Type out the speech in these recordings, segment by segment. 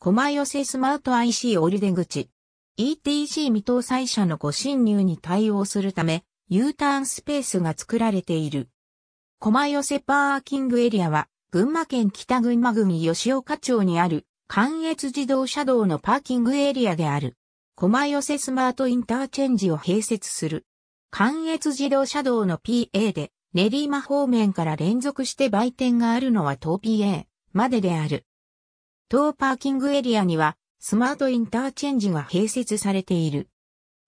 コマ寄せスマート IC ル出口。ETC 未搭載車のご侵入に対応するため、U ターンスペースが作られている。コマ寄せパーキングエリアは、群馬県北群馬組吉岡町にある、関越自動車道のパーキングエリアである。コマ寄せスマートインターチェンジを併設する。関越自動車道の PA で、練馬方面から連続して売店があるのは東 PA までである。当パーキングエリアにはスマートインターチェンジが併設されている。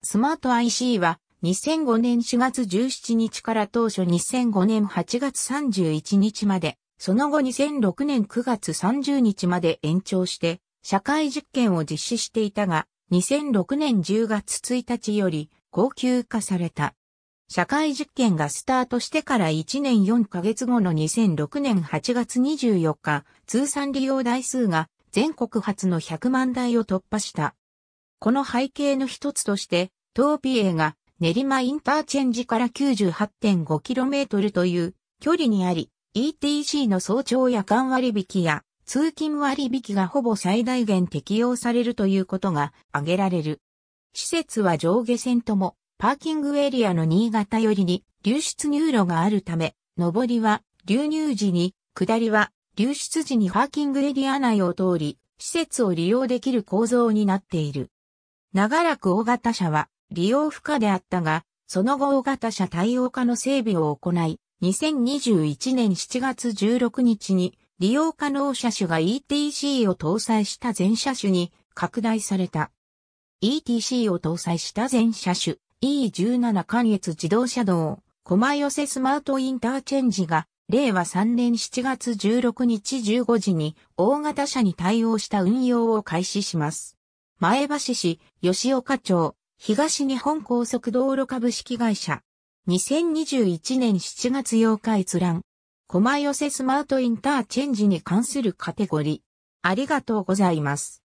スマート IC は2005年4月17日から当初2005年8月31日まで、その後2006年9月30日まで延長して社会実験を実施していたが、2006年10月1日より高級化された。社会実験がスタートしてから1年4ヶ月後の2006年8月24日、通算利用台数が全国初の100万台を突破した。この背景の一つとして、東美営が練馬インターチェンジから 98.5km という距離にあり、ETC の早朝夜間割引や通勤割引がほぼ最大限適用されるということが挙げられる。施設は上下線とも、パーキングエリアの新潟寄りに流出入路があるため、上りは流入時に、下りは流出時にパーキングエリア内を通り、施設を利用できる構造になっている。長らく大型車は利用不可であったが、その後大型車対応化の整備を行い、2021年7月16日に利用可能車種が ETC を搭載した全車種に拡大された。ETC を搭載した全車種 E17 関越自動車道、駒寄せスマートインターチェンジが令和3年7月16日15時に大型車に対応した運用を開始します。前橋市、吉岡町、東日本高速道路株式会社。2021年7月8日閲覧。駒寄せスマートインターチェンジに関するカテゴリー。ありがとうございます。